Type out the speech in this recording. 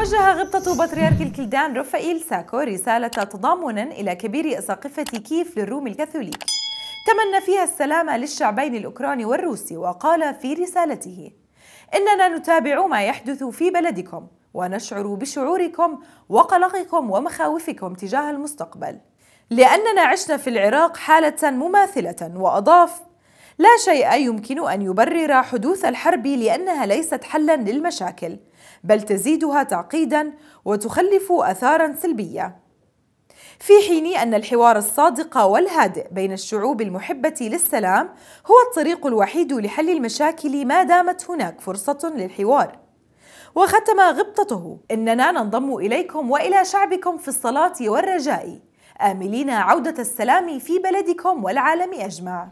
وجه غبطة بطريرك الكلدان رفائيل ساكو رسالة تضامن إلى كبير أساقفة كييف للروم الكاثوليك تمنى فيها السلامة للشعبين الأوكراني والروسي وقال في رسالته إننا نتابع ما يحدث في بلدكم ونشعر بشعوركم وقلقكم ومخاوفكم تجاه المستقبل لأننا عشنا في العراق حالة مماثلة وأضاف لا شيء يمكن أن يبرر حدوث الحرب لأنها ليست حلا للمشاكل بل تزيدها تعقيدا وتخلف أثارا سلبية في حين أن الحوار الصادق والهادئ بين الشعوب المحبة للسلام هو الطريق الوحيد لحل المشاكل ما دامت هناك فرصة للحوار وختم غبطته إننا ننضم إليكم وإلى شعبكم في الصلاة والرجاء آملين عودة السلام في بلدكم والعالم أجمع